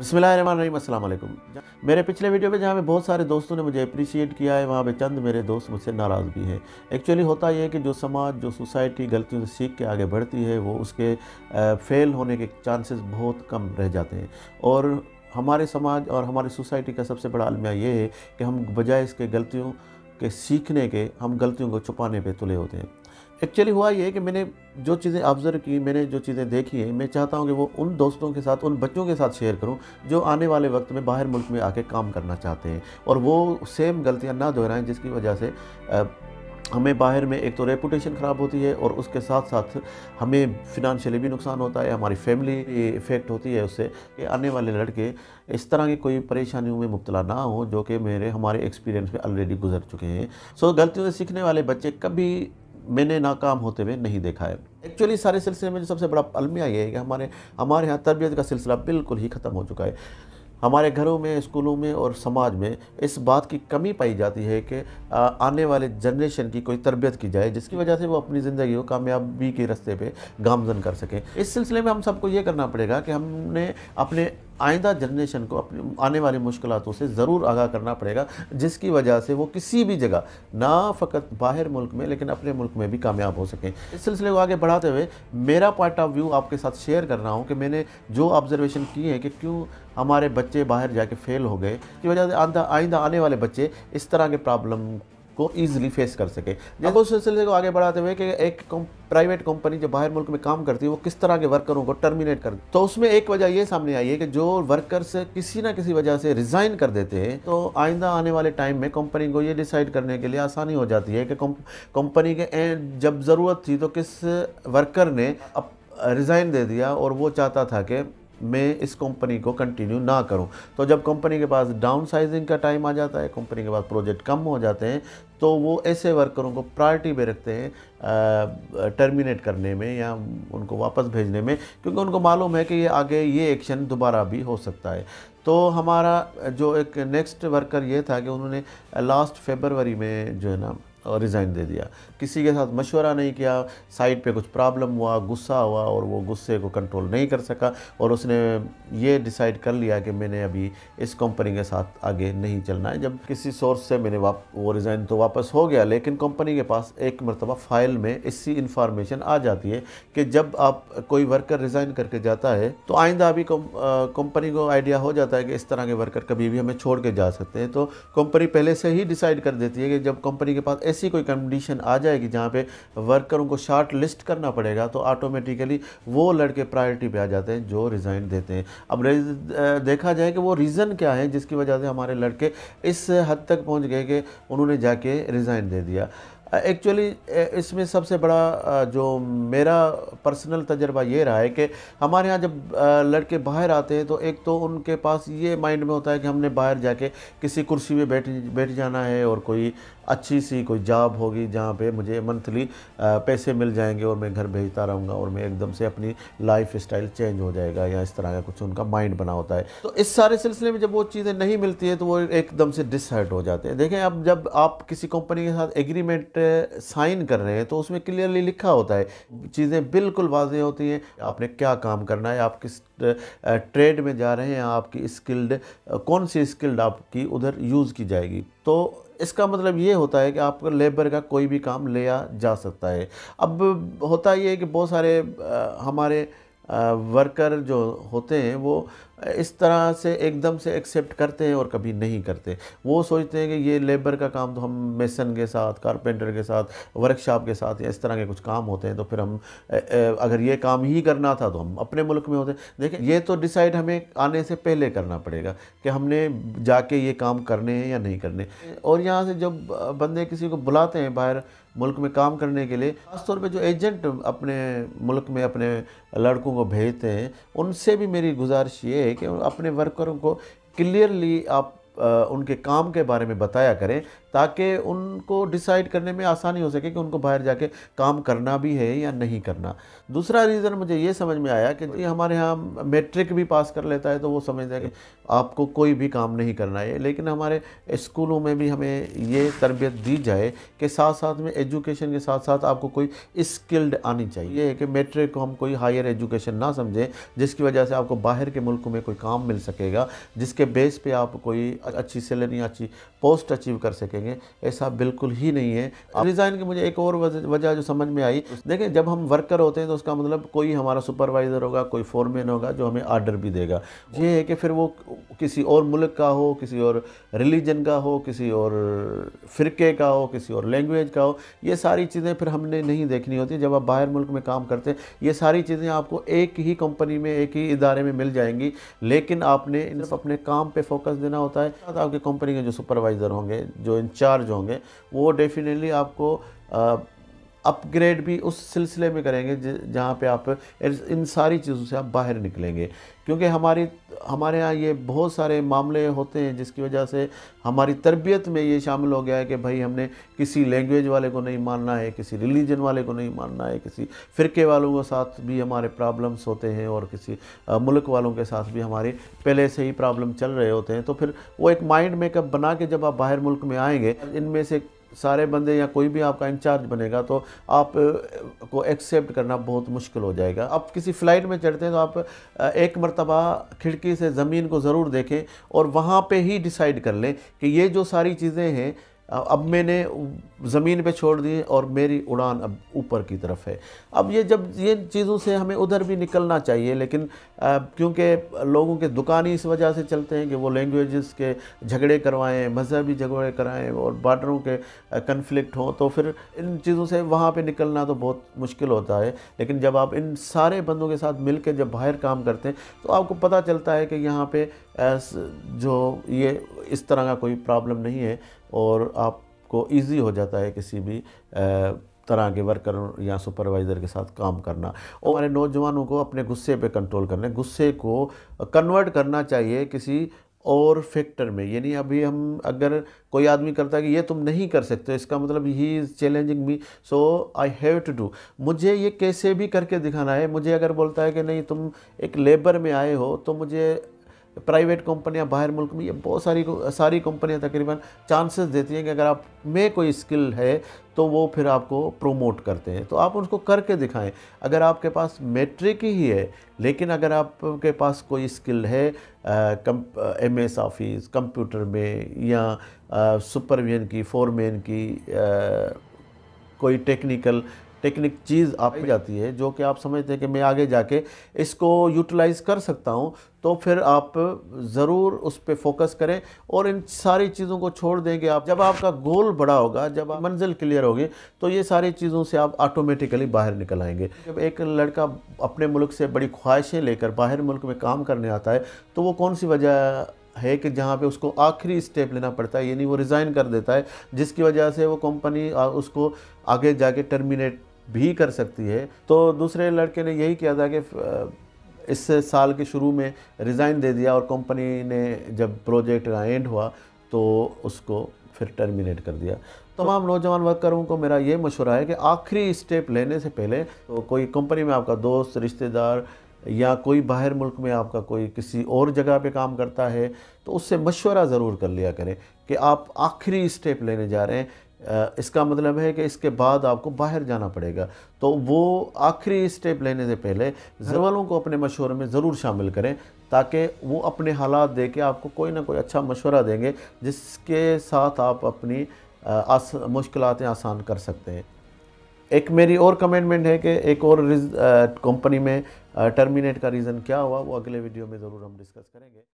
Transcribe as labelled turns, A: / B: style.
A: بسم اللہ الرحمن الرحیم السلام علیکم میرے پچھلے ویڈیو میں جہاں میں بہت سارے دوستوں نے مجھے اپریشیٹ کیا ہے وہاں پہ چند میرے دوست مجھ سے ناراض بھی ہیں ایکچولی ہوتا یہ ہے کہ جو سماج جو سوسائٹی غلطیوں سے سیکھ کے آگے بڑھتی ہے وہ اس کے فیل ہونے کے چانسز بہت کم رہ جاتے ہیں اور ہمارے سماج اور ہماری سوسائٹی کا سب سے بڑا المیہ یہ ہے کہ ہم بجائے اس کے غلطیوں کے سیکھنے کے ہم غلطیوں کو چھپانے پہ تلے ہوتے ہیں ایکچولی ہوا یہ کہ میں نے جو چیزیں آبزرو کی میں نے جو چیزیں دیکھی ہیں میں چاہتا ہوں کہ وہ ان دوستوں کے ساتھ ان بچوں کے ساتھ شیئر کروں جو آنے والے وقت میں باہر ملک میں آ کے کام کرنا چاہتے ہیں اور وہ سیم غلطیاں نہ دہرائیں جس کی وجہ سے ہمیں باہر میں ایک تو ریپوٹیشن خراب ہوتی ہے اور اس کے ساتھ ساتھ ہمیں فنانشلی بھی نقصان ہوتا ہے ہماری فیملی افیکٹ ہوتی ہے اس سے کہ آنے والے لڑکے اس طرح کی کوئی پریشانیوں میں مبتلا نہ ہوں جو کہ میرے ہمارے ایکسپیرینس میں آلریڈی گزر چکے ہیں سو غلطیوں سے سیکھنے والے بچے کبھی میں نے ناکام ہوتے ہوئے نہیں دیکھا ہے ایکچولی سارے سلسلے میں جو سب سے بڑا المیہ یہ ہے کہ ہمارے ہمارے یہاں تربیت کا سلسلہ بالکل ہی ختم ہو چکا ہے ہمارے گھروں میں اسکولوں میں اور سماج میں اس بات کی کمی پائی جاتی ہے کہ آنے والے جنریشن کی کوئی تربیت کی جائے جس کی وجہ سے وہ اپنی زندگی کو کامیابی کے رستے پہ گامزن کر سکیں اس سلسلے میں ہم سب کو یہ کرنا پڑے گا کہ ہم نے اپنے آئندہ جنریشن کو اپنے آنے والی مشکلاتوں سے ضرور آگاہ کرنا پڑے گا جس کی وجہ سے وہ کسی بھی جگہ نہ فقط باہر ملک میں لیکن اپنے ملک میں بھی کامیاب ہو سکیں اس سلسلے کو آگے بڑھاتے ہوئے میرا پوائنٹ آف ویو آپ کے ساتھ شیئر کر رہا ہوں کہ میں نے جو آبزرویشن کی ہے کہ کیوں ہمارے بچے باہر جا کے فیل ہو گئے کی وجہ سے آئندہ آنے والے بچے اس طرح کے پرابلم کو ایزلی فیس کر سکے اب اس سلسلے کو آگے بڑھاتے ہوئے کہ ایک پرائیویٹ کمپنی جو باہر ملک میں کام کرتی ہے وہ کس طرح کے ورکروں کو ٹرمینیٹ کر تو اس میں ایک وجہ یہ سامنے آئی ہے کہ جو ورکرس کسی نہ کسی وجہ سے ریزائن کر دیتے ہیں تو آئندہ آنے والے ٹائم میں کمپنی کو یہ ڈیسائیڈ کرنے کے لیے آسانی ہو جاتی ہے کہ کمپنی کے جب ضرورت تھی تو کس ورکر نے ریزائن دے دیا اور وہ چاہتا تھا کہ میں اس کمپنی کو کنٹینیو نہ کروں تو جب کمپنی کے پاس ڈاؤن سائزنگ کا ٹائم آ جاتا ہے کمپنی کے پاس پروجیکٹ کم ہو جاتے ہیں تو وہ ایسے ورکروں کو پرائرٹی بے رکھتے ہیں ٹرمینیٹ کرنے میں یا ان کو واپس بھیجنے میں کیونکہ ان کو معلوم ہے کہ یہ آگے یہ ایکشن دوبارہ بھی ہو سکتا ہے تو ہمارا جو ایک نیکسٹ ورکر یہ تھا کہ انہوں نے لاسٹ فیبروری میں جو ہے نا ریزائن دے دیا کسی کے ساتھ مشورہ نہیں کیا سائٹ پہ کچھ پرابلم ہوا غصہ ہوا اور وہ غصے کو کنٹرول نہیں کر سکا اور اس نے یہ ڈیسائیڈ کر لیا کہ میں نے ابھی اس کمپنی کے ساتھ آگے نہیں چلنا ہے جب کسی سورس سے میں نے وہ ریزائن تو واپس ہو گیا لیکن کمپنی کے پاس ایک مرتبہ فائل میں اس سی انفارمیشن آ جاتی ہے کہ جب آپ کوئی ورکر ریزائن کر کے جاتا ہے تو آئندہ ابھی کمپنی کو آئیڈیا ہو جاتا ہے کہ اس طرح کے ورکر کبھی بھی ہمیں چھوڑ کے جا سکتے ہیں تو کمپنی پہلے سے ہی ڈیسائیڈ کر دیتی ہے کہ جب کمپنی کے پاس ایسی کوئی کنڈیشن آ جائے گی جہاں پہ ورکروں کو شارٹ لسٹ کرنا پڑے گا تو آٹومیٹیکلی وہ لڑکے پرائرٹی پہ آ جاتے ہیں جو ریزائن دیتے ہیں اب دیکھا جائے کہ وہ ریزن کیا ہیں جس کی وجہ سے ہمارے لڑکے اس حد تک پہنچ گئے کہ انہوں نے جا کے ریزائن دے دیا ایکچولی اس میں سب سے بڑا جو میرا پرسنل تجربہ یہ رہا ہے کہ ہمارے ہاں جب لڑکے باہر آتے ہیں تو ایک تو ان کے پاس یہ مائنڈ میں ہوتا ہے کہ ہم نے باہر جا کے کسی کرسی میں بیٹھ بیٹھ جانا ہے اور کوئی اچھی سی کوئی جاب ہوگی جہاں پہ مجھے منتھلی پیسے مل جائیں گے اور میں گھر بھیجتا رہوں گا اور میں ایک دم سے اپنی لائف اسٹائل چینج ہو جائے گا یا اس طرح کا کچھ ان کا مائنڈ بنا ہوتا ہے تو اس سارے سلسلے میں جب وہ چیزیں نہیں ملتی ہیں تو وہ ایک دم سے ڈس ہرٹ ہو جاتے ہیں دیکھیں اب جب آپ کسی کمپنی کے ساتھ ایگریمنٹ سائن کر رہے ہیں تو اس میں کلیئرلی لکھا ہوتا ہے چیزیں بالکل واضح ہوتی ہیں آپ نے کیا کام کرنا ہے آپ کس ٹریڈ میں جا رہے ہیں آپ کی اسکلڈ کون سی اسکلڈ آپ کی ادھر یوز کی جائے گی تو اس کا مطلب یہ ہوتا ہے کہ آپ کا لیبر کا کوئی بھی کام لیا جا سکتا ہے اب ہوتا یہ ہے کہ بہت سارے ہمارے ورکر جو ہوتے ہیں وہ اس طرح سے ایک دم سے ایکسیپٹ کرتے ہیں اور کبھی نہیں کرتے وہ سوچتے ہیں کہ یہ لیبر کا کام تو ہم میسن کے ساتھ کارپینٹر کے ساتھ ورکشاپ کے ساتھ یا اس طرح کے کچھ کام ہوتے ہیں تو پھر ہم اگر یہ کام ہی کرنا تھا تو ہم اپنے ملک میں ہوتے ہیں دیکھیں یہ تو ڈیسائیڈ ہمیں آنے سے پہلے کرنا پڑے گا کہ ہم نے جا کے یہ کام کرنے ہیں یا نہیں کرنے اور یہاں سے جب بندے کسی کو بلاتے ہیں باہر ملک میں کام کرنے کے لیے خاص طور پہ جو ایجنٹ اپنے ملک میں اپنے لڑکوں کو بھیجتے ہیں ان سے بھی میری گزارش یہ ہے کہ اپنے ورکروں کو کلیئرلی آپ ان کے کام کے بارے میں بتایا کریں تاکہ ان کو ڈیسائیڈ کرنے میں آسانی ہو سکے کہ ان کو باہر جا کے کام کرنا بھی ہے یا نہیں کرنا دوسرا ریزن مجھے یہ سمجھ میں آیا کہ جی ہمارے ہاں میٹرک بھی پاس کر لیتا ہے تو وہ سمجھ جائے کہ آپ کو کوئی بھی کام نہیں کرنا ہے لیکن ہمارے اسکولوں میں بھی ہمیں یہ تربیت دی جائے کہ ساتھ ساتھ میں ایجوکیشن کے ساتھ ساتھ آپ کو کوئی اسکلڈ آنی چاہیے یہ ہے کہ میٹرک کو ہم کوئی ہائیر ایجوکیشن نہ سمجھیں جس کی وجہ سے آپ کو باہر کے ملکوں میں کوئی کام مل سکے گا جس کے بیس پہ آپ کوئی اچھی سیلری اچھی پوسٹ اچیو کر سکیں گے ایسا بالکل ہی نہیں ہے ریزائن کی مجھے ایک اور وجہ جو سمجھ میں آئی دیکھیں جب ہم ورکر ہوتے ہیں تو اس کا مطلب کوئی ہمارا سپروائزر ہوگا کوئی فورمین ہوگا جو ہمیں آرڈر بھی دے گا یہ ہے کہ پھر وہ کسی اور ملک کا ہو کسی اور ریلیجن کا ہو کسی اور فرقے کا ہو کسی اور لینگویج کا ہو یہ ساری چیزیں پھر ہم نے نہیں دیکھنی ہوتی جب آپ باہر ملک میں کام کرتے ہیں یہ ساری چیزیں آپ کو ایک ہی کمپنی میں ایک ہی ادارے میں مل جائیں گی لیکن آپ نے اپنے کام پہ فوکس دینا ہوتا ہے ساتھ آپ کی کمپنی کے جو سپروائزر ہوں گے جو انچارج ہوں گے وہ ڈیفینیٹلی آپ کو اپ گریڈ بھی اس سلسلے میں کریں گے جہاں پہ آپ ان ساری چیزوں سے آپ باہر نکلیں گے کیونکہ ہماری ہمارے ہاں یہ بہت سارے معاملے ہوتے ہیں جس کی وجہ سے ہماری تربیت میں یہ شامل ہو گیا ہے کہ بھائی ہم نے کسی لینگویج والے کو نہیں ماننا ہے کسی ریلیجن والے کو نہیں ماننا ہے کسی فرقے والوں کے ساتھ بھی ہمارے پرابلمس ہوتے ہیں اور کسی ملک والوں کے ساتھ بھی ہمارے پہلے سے ہی پرابلم چل رہے ہوتے ہیں تو پھر وہ ایک مائنڈ میک اپ بنا کے جب آپ باہر ملک میں آئیں گے ان میں سے سارے بندے یا کوئی بھی آپ کا انچارج بنے گا تو آپ کو ایکسیپٹ کرنا بہت مشکل ہو جائے گا آپ کسی فلائٹ میں چڑھتے ہیں تو آپ ایک مرتبہ کھڑکی سے زمین کو ضرور دیکھیں اور وہاں پہ ہی ڈیسائیڈ کر لیں کہ یہ جو ساری چیزیں ہیں اب میں نے زمین پہ چھوڑ دی اور میری اڑان اب اوپر کی طرف ہے اب یہ جب یہ چیزوں سے ہمیں ادھر بھی نکلنا چاہیے لیکن کیونکہ لوگوں کے دکان ہی اس وجہ سے چلتے ہیں کہ وہ لینگویجز کے جھگڑے کروائیں مذہبی جھگڑے کرائیں اور بارڈروں کے کنفلکٹ ہوں تو پھر ان چیزوں سے وہاں پہ نکلنا تو بہت مشکل ہوتا ہے لیکن جب آپ ان سارے بندوں کے ساتھ مل کے جب باہر کام کرتے ہیں تو آپ کو پتہ چلتا ہے کہ یہاں پہ جو یہ اس طرح کا کوئی پرابلم نہیں ہے اور آپ کو ایزی ہو جاتا ہے کسی بھی طرح کے ورکر یا سپروائزر کے ساتھ کام کرنا اور ہمارے نوجوانوں کو اپنے غصے پہ کنٹرول ہے غصے کو کنورٹ کرنا چاہیے کسی اور فیکٹر میں یعنی ابھی ہم اگر کوئی آدمی کرتا ہے کہ یہ تم نہیں کر سکتے اس کا مطلب ہی is challenging me so I have to do مجھے یہ کیسے بھی کر کے دکھانا ہے مجھے اگر بولتا ہے کہ نہیں تم ایک لیبر میں آئے ہو تو مجھے پرائیویٹ کمپنیاں باہر ملک میں یہ بہت ساری ساری کمپنیاں تقریباً چانسز دیتی ہیں کہ اگر آپ میں کوئی اسکل ہے تو وہ پھر آپ کو پروموٹ کرتے ہیں تو آپ اس کو کر کے دکھائیں اگر آپ کے پاس میٹرک ہی ہے لیکن اگر آپ کے پاس کوئی اسکل ہے ایم ایس آفیس کمپیوٹر میں یا سپرمی کی فور مین کی کوئی ٹیکنیکل ٹیکنک چیز آپ پہ جاتی ہے جو کہ آپ سمجھتے ہیں کہ میں آگے جا کے اس کو یوٹیلائز کر سکتا ہوں تو پھر آپ ضرور اس پہ فوکس کریں اور ان ساری چیزوں کو چھوڑ دیں گے آپ جب آپ کا گول بڑا ہوگا جب آپ منزل کلیئر ہوگی تو یہ ساری چیزوں سے آپ آٹومیٹیکلی باہر نکل آئیں گے جب ایک لڑکا اپنے ملک سے بڑی خواہشیں لے کر باہر ملک میں کام کرنے آتا ہے تو وہ کون سی وجہ ہے کہ جہاں پہ اس کو آخری اسٹیپ لینا پڑتا ہے یعنی وہ ریزائن کر دیتا ہے جس کی وجہ سے وہ کمپنی اس کو آگے جا کے ٹرمینیٹ بھی کر سکتی ہے تو دوسرے لڑکے نے یہی کیا تھا کہ اس سال کے شروع میں ریزائن دے دیا اور کمپنی نے جب پروجیکٹ کا اینڈ ہوا تو اس کو پھر ٹرمینیٹ کر دیا تمام نوجوان ورکروں کو میرا یہ مشورہ ہے کہ آخری اسٹیپ لینے سے پہلے کوئی کمپنی میں آپ کا دوست رشتہ دار یا کوئی باہر ملک میں آپ کا کوئی کسی اور جگہ پہ کام کرتا ہے تو اس سے مشورہ ضرور کر لیا کریں کہ آپ آخری اسٹیپ لینے جا رہے ہیں اس کا مطلب ہے کہ اس کے بعد آپ کو باہر جانا پڑے گا تو وہ آخری اسٹیپ لینے سے پہلے زروالوں کو اپنے مشورے میں ضرور شامل کریں تاکہ وہ اپنے حالات دے کے آپ کو کوئی نہ کوئی اچھا مشورہ دیں گے جس کے ساتھ آپ اپنی مشکلاتیں آسان کر سکتے ہیں ایک میری اور کمنٹمنٹ ہے کہ ایک اور کمپنی میں ٹرمینیٹ کا ریزن کیا ہوا وہ اگلے ویڈیو میں ضرور ہم ڈسکس کریں گے